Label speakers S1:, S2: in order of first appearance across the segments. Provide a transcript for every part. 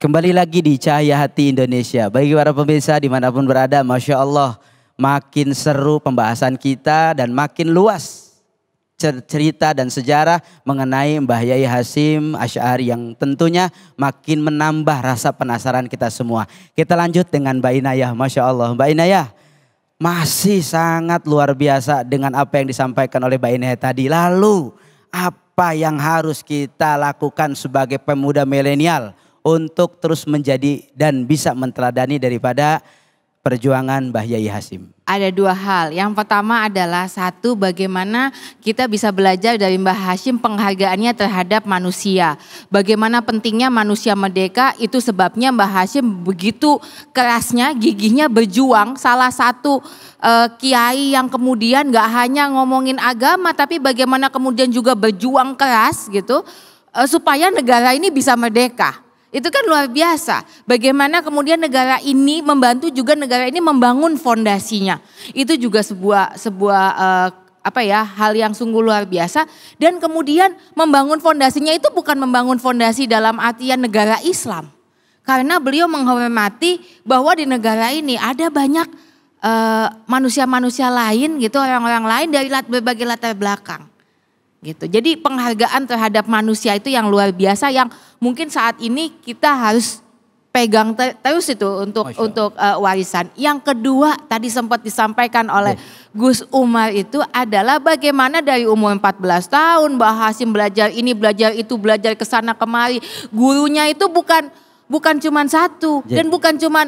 S1: Kembali lagi di Cahaya Hati Indonesia. Bagi para pemirsa dimanapun berada, Masya Allah makin seru pembahasan kita dan makin luas cerita dan sejarah mengenai Mbah Yai Hasim Asy'ari yang tentunya makin menambah rasa penasaran kita semua. Kita lanjut dengan Mbak Inayah, Masya Allah. Mbak Inayah masih sangat luar biasa dengan apa yang disampaikan oleh Mbak Inayah tadi. Lalu apa yang harus kita lakukan sebagai pemuda milenial untuk terus menjadi dan bisa menteladani daripada perjuangan Mbah Yai Hasim?
S2: Ada dua hal. Yang pertama adalah satu bagaimana kita bisa belajar dari Mbah Hasim penghargaannya terhadap manusia. Bagaimana pentingnya manusia merdeka itu sebabnya Mbah Hasim begitu kerasnya gigihnya berjuang. Salah satu eh, kiai yang kemudian gak hanya ngomongin agama tapi bagaimana kemudian juga berjuang keras gitu eh, supaya negara ini bisa merdeka itu kan luar biasa. Bagaimana kemudian negara ini membantu juga negara ini membangun fondasinya. Itu juga sebuah sebuah uh, apa ya hal yang sungguh luar biasa dan kemudian membangun fondasinya itu bukan membangun fondasi dalam artian negara Islam karena beliau menghormati bahwa di negara ini ada banyak eh, manusia-manusia uh, lain gitu orang-orang lain dari berbagai latar belakang gitu. Jadi penghargaan terhadap manusia itu yang luar biasa yang mungkin saat ini kita harus pegang ter terus itu untuk Masya. untuk uh, warisan. Yang kedua tadi sempat disampaikan oleh oh. Gus Umar itu adalah bagaimana dari umur 14 tahun Mbak Hasim belajar ini belajar itu belajar ke sana kemari. Gurunya itu bukan bukan cuman satu Jadi. dan iya. bukan cuman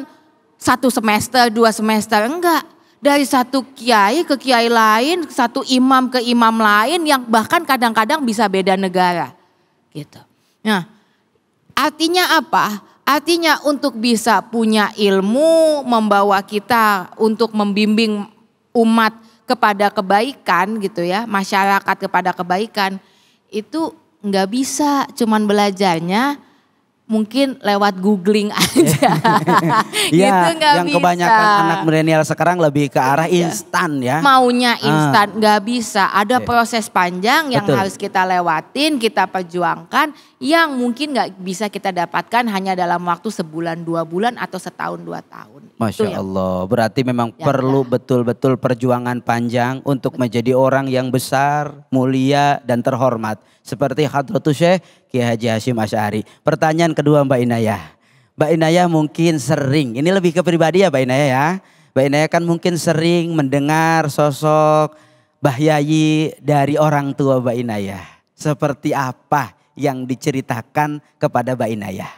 S2: satu semester, dua semester enggak dari satu kiai ke kiai lain, satu imam ke imam lain yang bahkan kadang-kadang bisa beda negara. Gitu. Nah, artinya apa? Artinya untuk bisa punya ilmu membawa kita untuk membimbing umat kepada kebaikan gitu ya, masyarakat kepada kebaikan itu nggak bisa cuman belajarnya mungkin lewat googling aja. Iya, gitu gak yang bisa. kebanyakan anak
S1: milenial sekarang lebih ke arah iya. instan ya. Maunya ah. instan,
S2: nggak gak bisa. Ada yeah. proses panjang yang Betul. harus kita lewatin, kita perjuangkan, yang mungkin nggak bisa kita dapatkan hanya dalam waktu sebulan, dua bulan, atau setahun, dua tahun.
S1: Masya Allah, berarti memang ya, perlu betul-betul perjuangan panjang untuk menjadi orang yang besar, mulia, dan terhormat. Seperti Hadratus Syekh, Kiai Haji Hashim Asyari. Pertanyaan kedua Mbak Inayah. Mbak Inayah mungkin sering, ini lebih ke pribadi ya Mbak Inayah ya. Mbak Inayah kan mungkin sering mendengar sosok Mbah Yayi dari orang tua Mbak Inayah. Seperti apa yang diceritakan kepada Mbak Inayah?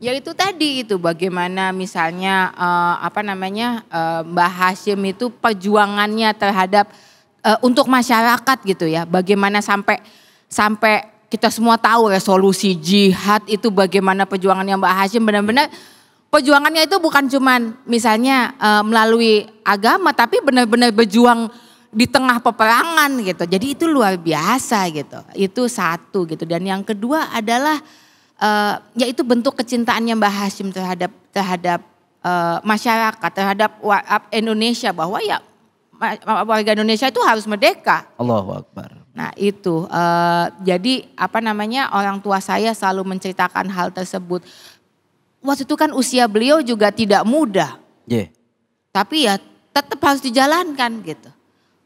S2: Ya itu tadi itu bagaimana misalnya uh, apa namanya uh, Mbah Hashim itu perjuangannya terhadap uh, untuk masyarakat gitu ya. Bagaimana sampai sampai kita semua tahu resolusi jihad itu bagaimana perjuangannya Mbak Hashim benar-benar perjuangannya itu bukan cuman misalnya e, melalui agama tapi benar-benar berjuang di tengah peperangan gitu. Jadi itu luar biasa gitu. Itu satu gitu dan yang kedua adalah e, yaitu bentuk kecintaannya Mbak Hashim terhadap terhadap e, masyarakat, terhadap Indonesia bahwa ya warga Indonesia itu harus merdeka. Allahu Akbar Nah itu, uh, jadi apa namanya orang tua saya selalu menceritakan hal tersebut. Waktu itu kan usia beliau juga tidak muda. Yeah. Tapi ya tetap harus dijalankan gitu.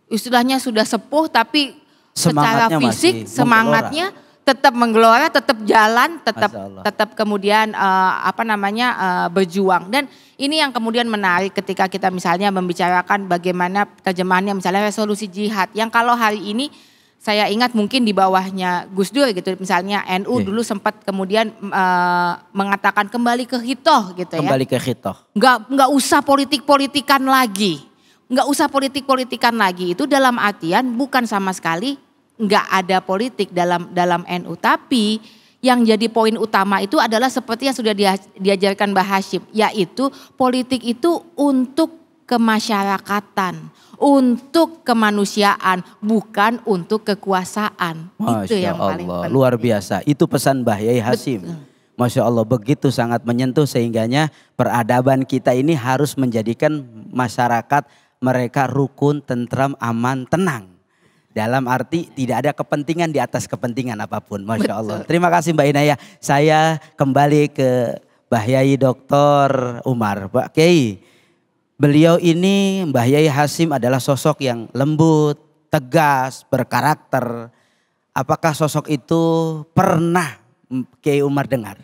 S2: Istilahnya sudah sepuh tapi secara fisik semangatnya tetap menggelora, tetap jalan, tetap tetap kemudian uh, apa namanya uh, berjuang. Dan ini yang kemudian menarik ketika kita misalnya membicarakan bagaimana terjemahannya misalnya resolusi jihad. Yang kalau hari ini saya ingat mungkin di bawahnya Gus Dur gitu misalnya NU yeah. dulu sempat kemudian uh, mengatakan kembali ke hitoh gitu kembali ya. Kembali ke hitoh. Nggak nggak usah politik-politikan lagi. Nggak usah politik-politikan lagi itu dalam artian bukan sama sekali nggak ada politik dalam dalam NU tapi yang jadi poin utama itu adalah seperti yang sudah diajarkan Mbak Hashim yaitu politik itu untuk kemasyarakatan untuk kemanusiaan, bukan untuk kekuasaan. Masya itu yang Allah. paling
S1: Luar biasa. Itu pesan Bahyai Hasim. Betul. Masya Allah begitu sangat menyentuh sehingganya peradaban kita ini harus menjadikan masyarakat mereka rukun, tentram, aman, tenang. Dalam arti tidak ada kepentingan di atas kepentingan apapun. Masya Betul. Allah. Terima kasih Mbak Inaya. Saya kembali ke Bahyai Dr. Umar. Pak Kiai. Beliau ini Mbah Yai Hasim adalah sosok yang lembut, tegas, berkarakter. Apakah sosok itu pernah Kiai Umar dengar?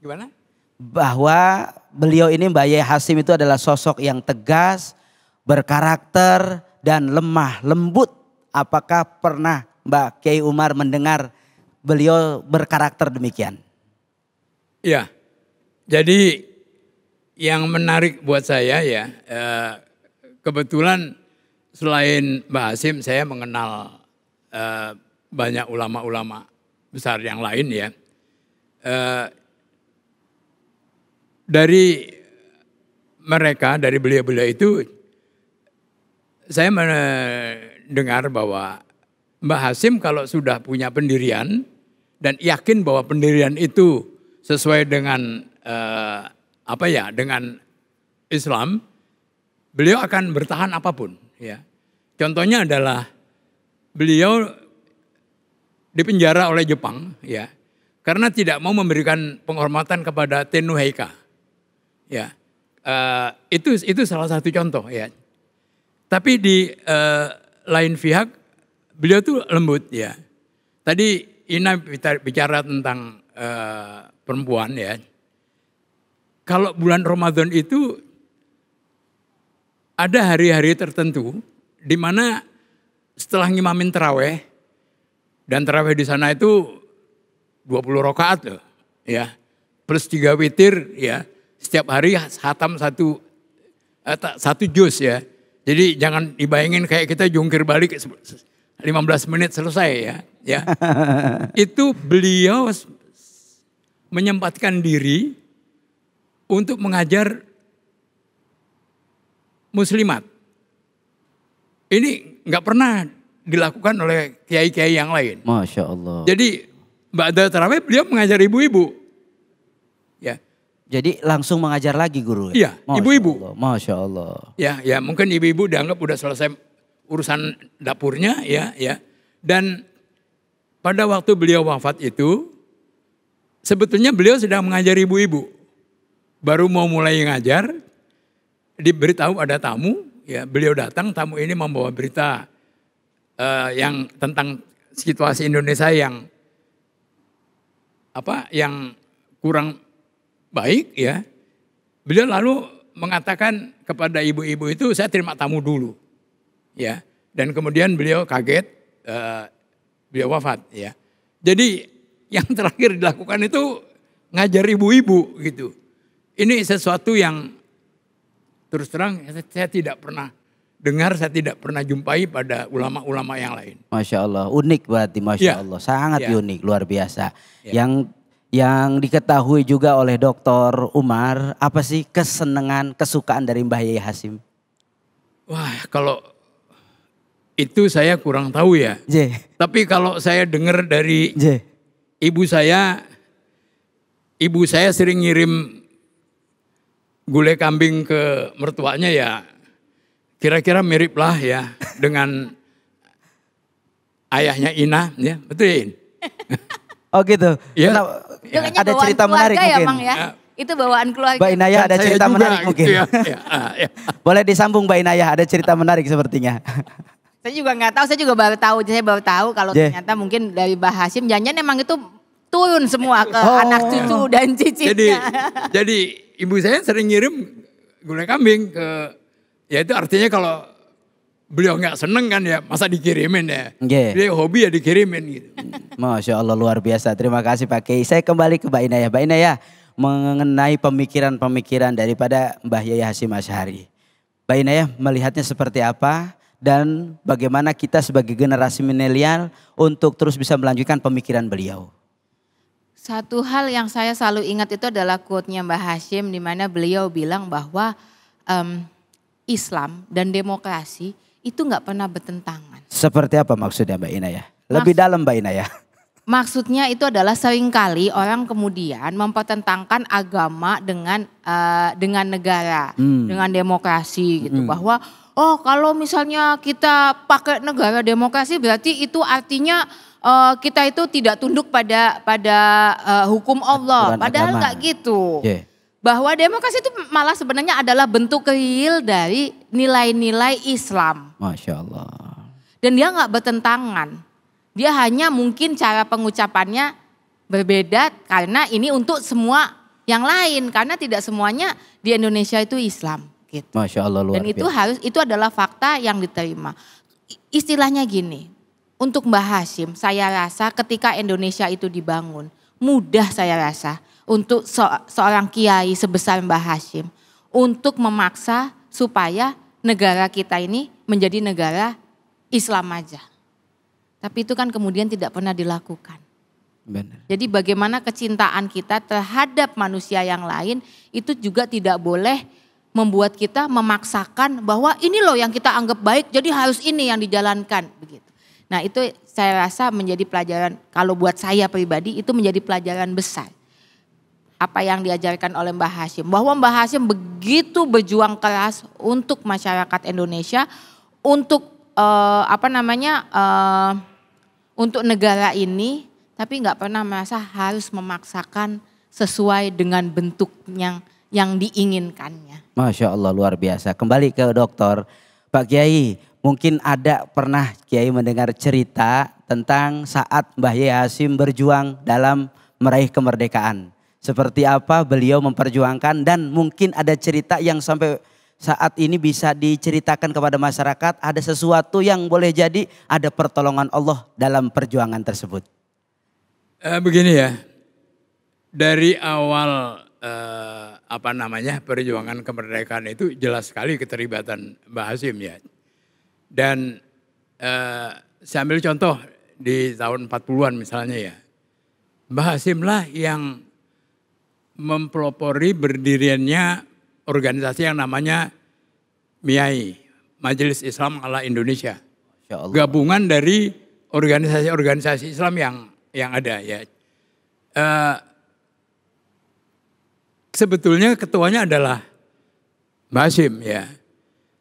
S1: Gimana? Bahwa beliau ini Mbah Yai Hasim itu adalah sosok yang tegas, berkarakter, dan lemah lembut. Apakah pernah Mbak Kiai Umar mendengar beliau berkarakter demikian?
S3: Iya. jadi yang menarik buat saya ya, eh, kebetulan selain Mbak Hasim, saya mengenal eh, banyak ulama-ulama besar yang lain ya. Eh, dari mereka, dari beliau-beliau itu, saya mendengar bahwa Mbak Hasim kalau sudah punya pendirian dan yakin bahwa pendirian itu sesuai dengan apa ya dengan Islam, beliau akan bertahan apapun. Ya. Contohnya adalah beliau dipenjara oleh Jepang, ya, karena tidak mau memberikan penghormatan kepada Tenno Heika. Ya, uh, itu itu salah satu contoh ya. Tapi di uh, lain pihak beliau tuh lembut ya. Tadi Ina bicara tentang uh, perempuan ya kalau bulan Ramadan itu ada hari-hari tertentu di mana setelah ngimamin teraweh dan teraweh di sana itu 20 rokaat loh ya plus tiga witir ya setiap hari hatam satu eh, satu jus ya jadi jangan dibayangin kayak kita jungkir balik 15 menit selesai ya ya itu beliau menyempatkan diri untuk mengajar muslimat. Ini nggak pernah dilakukan oleh kiai-kiai yang lain.
S1: Masya Allah.
S3: Jadi Mbak Tarawih beliau mengajar ibu-ibu. Ya. Jadi
S1: langsung mengajar lagi guru ya? Iya, ibu-ibu. Masya Allah.
S3: Ya, ya mungkin ibu-ibu dianggap udah selesai urusan dapurnya ya, ya. Dan pada waktu beliau wafat itu, sebetulnya beliau sedang mengajar ibu-ibu baru mau mulai ngajar, diberitahu ada tamu, ya beliau datang, tamu ini membawa berita uh, yang tentang situasi Indonesia yang apa yang kurang baik ya. Beliau lalu mengatakan kepada ibu-ibu itu saya terima tamu dulu. Ya. Dan kemudian beliau kaget uh, beliau wafat ya. Jadi yang terakhir dilakukan itu ngajar ibu-ibu gitu. Ini sesuatu yang terus terang saya tidak pernah dengar, saya tidak pernah jumpai pada ulama-ulama yang lain.
S1: Masya Allah, unik berarti Masya ya. Allah, sangat ya.
S3: unik, luar biasa.
S1: Ya. Yang yang diketahui juga oleh Dr. Umar, apa sih kesenangan, kesukaan dari Mbah Yai Hasim?
S3: Wah, kalau itu saya kurang tahu ya. J. Tapi kalau saya dengar dari J. ibu saya, ibu saya sering ngirim gulai kambing ke mertuanya ya kira-kira mirip lah ya dengan ayahnya Ina ya betulin. Oh gitu. Ya.
S2: ya. ada cerita menarik ya, mungkin. Ya? ya? Itu bawaan keluarga. Mbak Inaya ada cerita juga, menarik gitu mungkin. Ya.
S1: ya, ah, ya. Boleh disambung Mbak Inaya ada cerita menarik sepertinya.
S2: saya juga nggak tahu, saya juga baru tahu. Saya baru tahu kalau yeah. ternyata mungkin dari Mbak Hasim, jangan emang itu turun semua ke oh. anak cucu dan cicitnya. Jadi,
S3: jadi ibu saya sering ngirim gulai kambing ke, ya itu artinya kalau beliau nggak seneng kan ya masa dikirimin ya. Yeah. Dia hobi ya dikirimin gitu.
S1: Masya Allah luar biasa. Terima kasih Pak Kei. Saya kembali ke Mbak Inayah. Mbak Inayah mengenai pemikiran-pemikiran daripada Mbah Yaya Hasim Ashari. Mbak Inayah melihatnya seperti apa dan bagaimana kita sebagai generasi milenial untuk terus bisa melanjutkan pemikiran beliau.
S2: Satu hal yang saya selalu ingat itu adalah quote-nya Mbak Hashim di mana beliau bilang bahwa um, Islam dan demokrasi itu nggak pernah bertentangan.
S1: Seperti apa maksudnya Mbak Ina ya? Lebih Maksud, dalam Mbak Ina ya.
S2: Maksudnya itu adalah seringkali orang kemudian mempertentangkan agama dengan uh, dengan negara, hmm. dengan demokrasi gitu hmm. bahwa oh kalau misalnya kita pakai negara demokrasi berarti itu artinya uh, kita itu tidak tunduk pada pada uh, hukum Allah. Aturan Padahal nggak gitu. Yeah. Bahwa demokrasi itu malah sebenarnya adalah bentuk kehil dari nilai-nilai Islam. Masya Allah. Dan dia nggak bertentangan. Dia hanya mungkin cara pengucapannya berbeda karena ini untuk semua yang lain karena tidak semuanya di Indonesia itu Islam
S1: gitu. Masya Allah luar Dan itu biasa. harus
S2: itu adalah fakta yang diterima. Istilahnya gini, untuk Mbah Hashim, saya rasa ketika Indonesia itu dibangun, mudah saya rasa untuk so seorang kiai sebesar Mbah Hashim untuk memaksa supaya negara kita ini menjadi negara Islam aja. Tapi itu kan kemudian tidak pernah dilakukan. Benar. Jadi bagaimana kecintaan kita terhadap manusia yang lain itu juga tidak boleh membuat kita memaksakan bahwa ini loh yang kita anggap baik, jadi harus ini yang dijalankan begitu. Nah itu saya rasa menjadi pelajaran, kalau buat saya pribadi itu menjadi pelajaran besar. Apa yang diajarkan oleh Mbah Hashim. Bahwa Mbah Hashim begitu berjuang keras untuk masyarakat Indonesia, untuk eh, apa namanya, eh, untuk negara ini, tapi nggak pernah merasa harus memaksakan sesuai dengan bentuk yang yang diinginkannya.
S1: Masya Allah luar biasa. Kembali ke dokter. Pak Kiai, Mungkin ada pernah Kiai mendengar cerita tentang saat Mbah Yai Hasim berjuang dalam meraih kemerdekaan. Seperti apa beliau memperjuangkan dan mungkin ada cerita yang sampai saat ini bisa diceritakan kepada masyarakat ada sesuatu yang boleh jadi ada pertolongan Allah dalam perjuangan tersebut.
S3: Eh, begini ya, dari awal eh, apa namanya perjuangan kemerdekaan itu jelas sekali keterlibatan Mbah Hasim ya. Dan eh, saya ambil contoh di tahun 40-an misalnya ya. Mbah Hasim lah yang mempelopori berdiriannya organisasi yang namanya MIAI, Majelis Islam ala Indonesia. Allah. Gabungan dari organisasi-organisasi Islam yang yang ada ya. Uh, sebetulnya ketuanya adalah Hasim ya.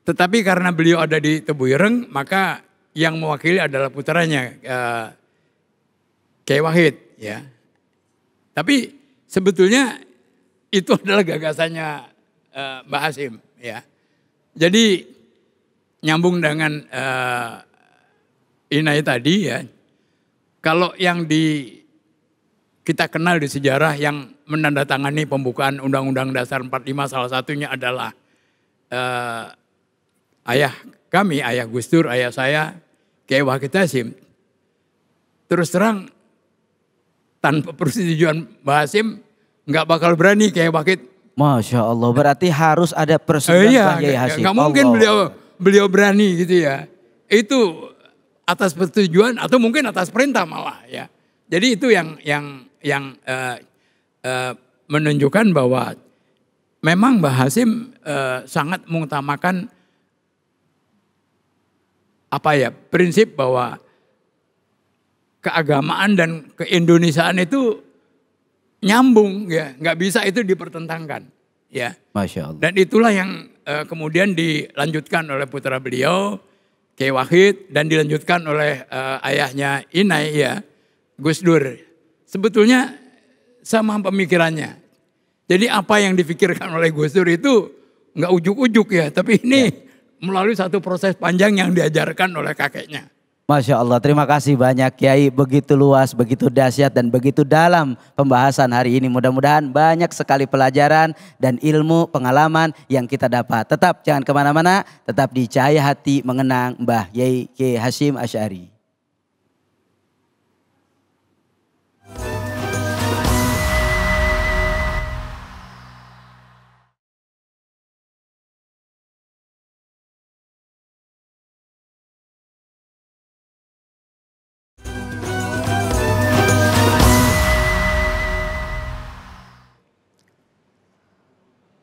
S3: Tetapi karena beliau ada di Tebuireng, maka yang mewakili adalah putranya uh, Kiai Wahid, ya. Tapi sebetulnya itu adalah gagasannya eh, Mbak Asim, ya. Jadi nyambung dengan uh, Inai tadi ya, kalau yang di kita kenal di sejarah yang menandatangani pembukaan Undang-Undang Dasar 45 salah satunya adalah ayah kami, ayah Gus Dur, ayah saya, Kiai Wahid Hasim, terus terang tanpa persetujuan Mbak Hasim nggak bakal berani Kiai Wahid. Masya
S1: Allah, berarti harus ada persetujuan eh, iya, Hasim. Gak, gak mungkin beliau
S3: beliau berani gitu ya. Itu atas persetujuan atau mungkin atas perintah malah ya. Jadi itu yang yang yang uh, uh, menunjukkan bahwa memang Mbah Hasim uh, eh, sangat mengutamakan apa ya prinsip bahwa keagamaan dan keindonesiaan itu nyambung ya nggak bisa itu dipertentangkan ya Masya Allah. dan itulah yang uh, kemudian dilanjutkan oleh putra beliau Kiai Wahid dan dilanjutkan oleh uh, ayahnya Inai ya Gus Dur sebetulnya sama pemikirannya jadi apa yang difikirkan oleh Gus Dur itu nggak ujuk-ujuk ya tapi ini ya melalui satu proses panjang yang diajarkan oleh kakeknya.
S1: Masya Allah, terima kasih banyak Kiai. Begitu luas, begitu dahsyat dan begitu dalam pembahasan hari ini. Mudah-mudahan banyak sekali pelajaran dan ilmu pengalaman yang kita dapat. Tetap jangan kemana-mana, tetap di Cahaya Hati mengenang Mbah Yai Kiai Hashim Asyari.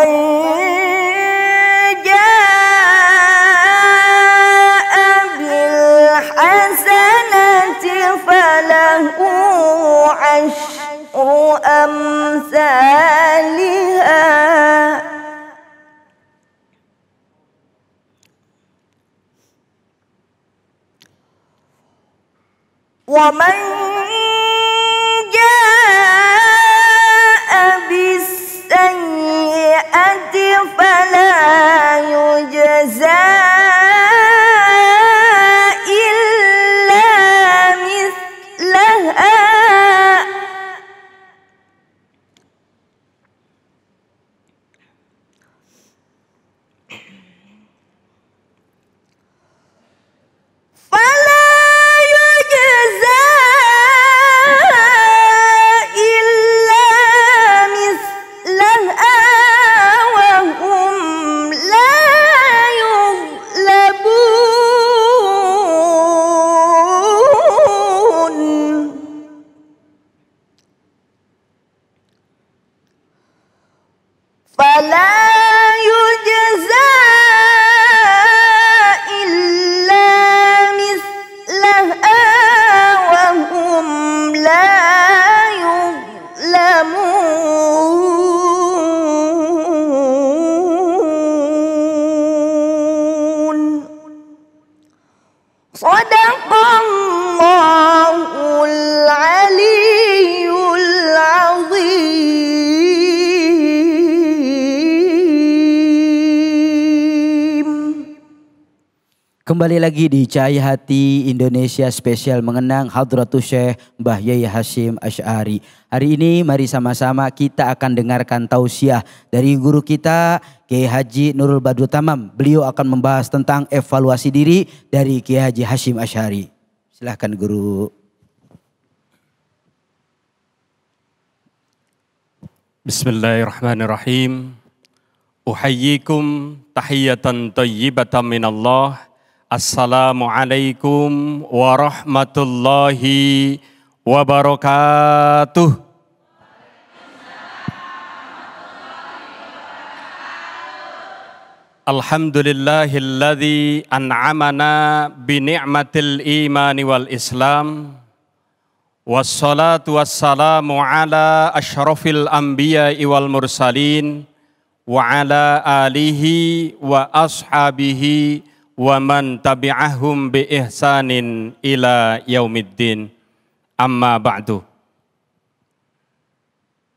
S4: bem Onde é Kembali lagi
S1: di Cahaya Hati Indonesia spesial mengenang Hadratus Syekh Mbah Yai Hashim Ash'ari. Hari ini mari sama-sama kita akan dengarkan tausiah dari guru kita Kiai Haji Nurul Badru Tamam. Beliau akan membahas tentang evaluasi diri dari Kiai Haji Hashim Ash'ari. Silahkan guru.
S5: Bismillahirrahmanirrahim. Uhayyikum tahiyatan tayyibatan minallah. Allah Assalamualaikum warahmatullahi wabarakatuh. Alhamdulillahilladzi an'amana bi ni'matil imani wal islam wassalatu wassalamu ala asyrafil anbiya'i wal mursalin wa ala alihi wa ashabihi wa man tabi'ahum bi ihsanin ila yaumiddin. Amma ba'du.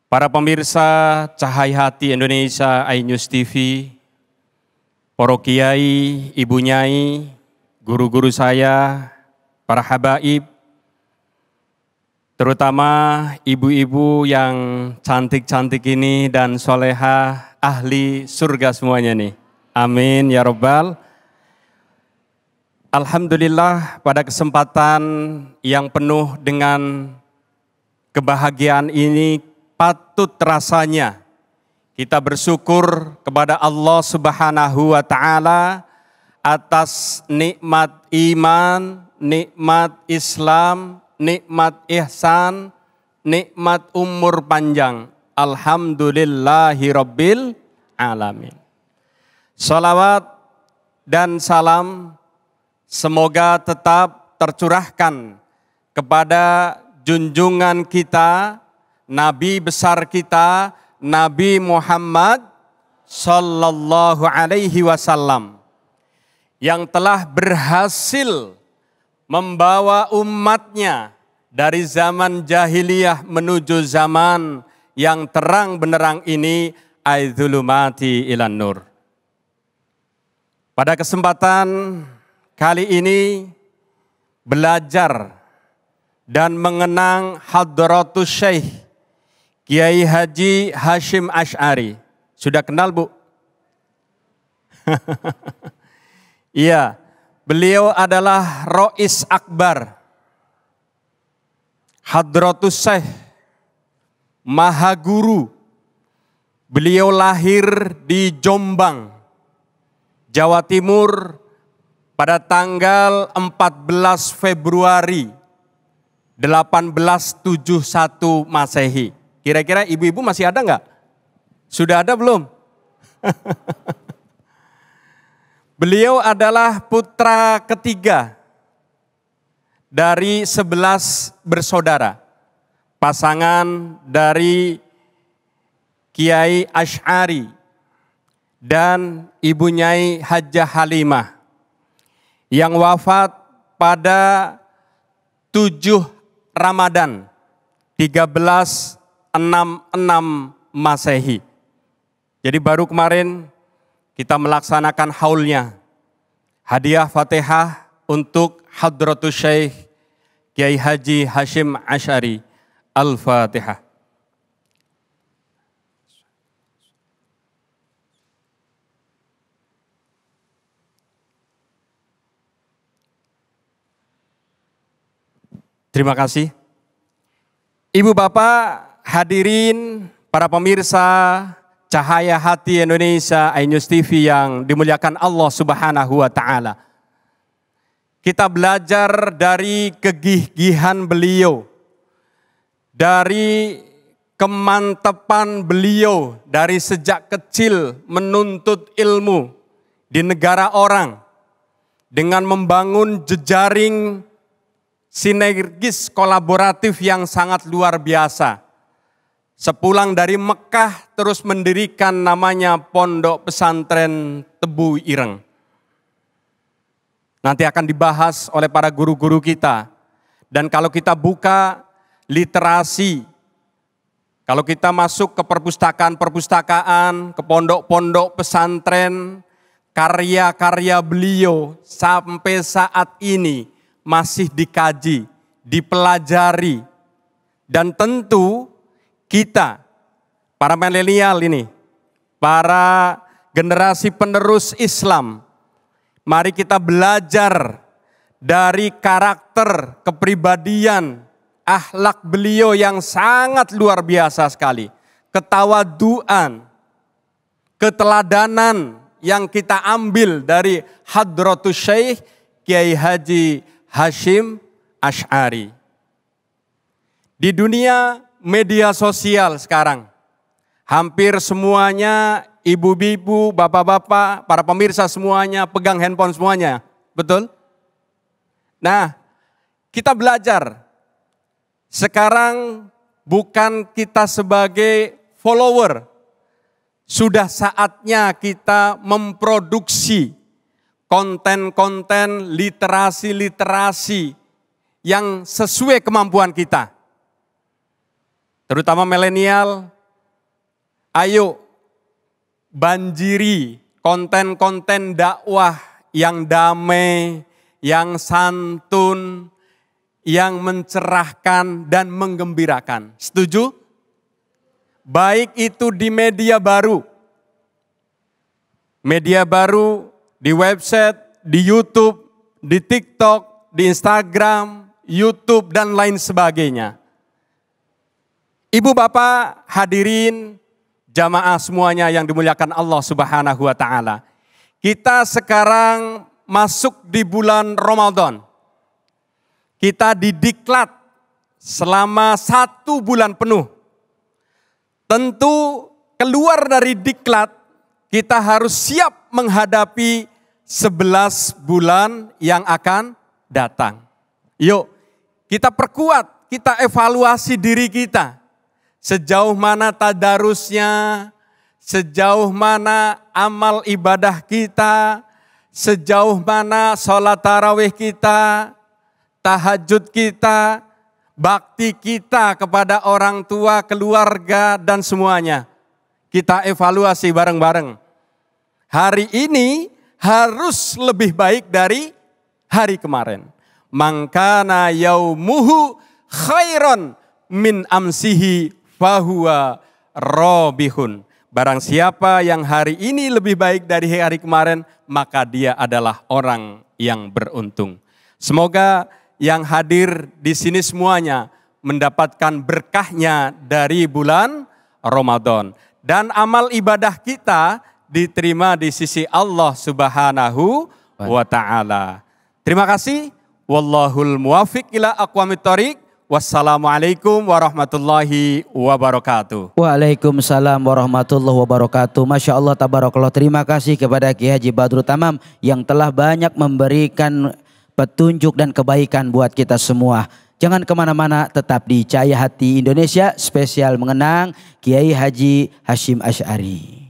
S5: Para pemirsa Cahaya Hati Indonesia iNews TV, para kiai, ibu nyai, guru-guru saya, para habaib, terutama ibu-ibu yang cantik-cantik ini dan soleha ahli surga semuanya nih. Amin ya robbal Alhamdulillah pada kesempatan yang penuh dengan kebahagiaan ini patut rasanya kita bersyukur kepada Allah Subhanahu wa taala atas nikmat iman, nikmat Islam, nikmat ihsan, nikmat umur panjang. Alhamdulillahirabbil alamin. Salawat dan salam Semoga tetap tercurahkan kepada junjungan kita, nabi besar kita, Nabi Muhammad sallallahu alaihi wasallam yang telah berhasil membawa umatnya dari zaman jahiliyah menuju zaman yang terang benerang ini aidzulumati ilan nur. Pada kesempatan kali ini belajar dan mengenang Hadratus Syekh Kiai Haji Hashim Ash'ari. Sudah kenal Bu? iya, beliau adalah Rois Akbar. Hadratus Syekh, Maha Guru. Beliau lahir di Jombang, Jawa Timur pada tanggal 14 Februari 1871 Masehi. Kira-kira ibu-ibu masih ada nggak? Sudah ada belum? Beliau adalah putra ketiga dari sebelas bersaudara. Pasangan dari Kiai Ash'ari dan ibu Nyai Hajah Halimah yang wafat pada 7 Ramadan 1366 Masehi. Jadi baru kemarin kita melaksanakan haulnya. Hadiah Fatihah untuk Hadratus Syekh Kiai Haji Hashim Ashari. Al-Fatihah. Terima kasih. Ibu Bapak, hadirin, para pemirsa Cahaya Hati Indonesia iNews TV yang dimuliakan Allah Subhanahu wa taala. Kita belajar dari kegigihan beliau, dari kemantepan beliau dari sejak kecil menuntut ilmu di negara orang dengan membangun jejaring sinergis kolaboratif yang sangat luar biasa. Sepulang dari Mekah terus mendirikan namanya Pondok Pesantren Tebu Ireng. Nanti akan dibahas oleh para guru-guru kita. Dan kalau kita buka literasi kalau kita masuk ke perpustakaan-perpustakaan, ke pondok-pondok pesantren, karya-karya beliau sampai saat ini masih dikaji, dipelajari. Dan tentu kita, para milenial ini, para generasi penerus Islam, mari kita belajar dari karakter, kepribadian, akhlak beliau yang sangat luar biasa sekali. Ketawaduan, keteladanan yang kita ambil dari Hadratus Syekh Kiai Haji Hashim Ash'ari. Di dunia media sosial sekarang, hampir semuanya ibu-ibu, bapak-bapak, para pemirsa semuanya pegang handphone semuanya. Betul? Nah, kita belajar. Sekarang bukan kita sebagai follower. Sudah saatnya kita memproduksi konten-konten literasi-literasi yang sesuai kemampuan kita. Terutama milenial, ayo banjiri konten-konten dakwah yang damai, yang santun, yang mencerahkan dan menggembirakan. Setuju? Baik itu di media baru. Media baru di website, di YouTube, di TikTok, di Instagram, YouTube, dan lain sebagainya. Ibu bapak hadirin jamaah semuanya yang dimuliakan Allah subhanahu wa ta'ala. Kita sekarang masuk di bulan Ramadan. Kita didiklat selama satu bulan penuh. Tentu keluar dari diklat kita harus siap menghadapi 11 bulan yang akan datang. Yuk, kita perkuat, kita evaluasi diri kita. Sejauh mana tadarusnya, sejauh mana amal ibadah kita, sejauh mana sholat tarawih kita, tahajud kita, bakti kita kepada orang tua, keluarga, dan semuanya. Kita evaluasi bareng-bareng. Hari ini harus lebih baik dari hari kemarin. Mangkana yaumuhu khairon min amsihi fahuwa robihun. Barang siapa yang hari ini lebih baik dari hari kemarin, maka dia adalah orang yang beruntung. Semoga yang hadir di sini semuanya mendapatkan berkahnya dari bulan Ramadan. Dan amal ibadah kita diterima di sisi Allah Subhanahu wa taala. Terima kasih. Wallahul muwafiq ila aqwamit thoriq. Wassalamualaikum warahmatullahi wabarakatuh.
S1: Waalaikumsalam warahmatullahi wabarakatuh. Masya Allah tabarakallah. Terima kasih kepada Kiai Haji Badru Tamam yang telah banyak memberikan petunjuk dan kebaikan buat kita semua. Jangan kemana-mana, tetap di Cahaya Hati Indonesia spesial mengenang Kiai Haji Hashim Ash'ari.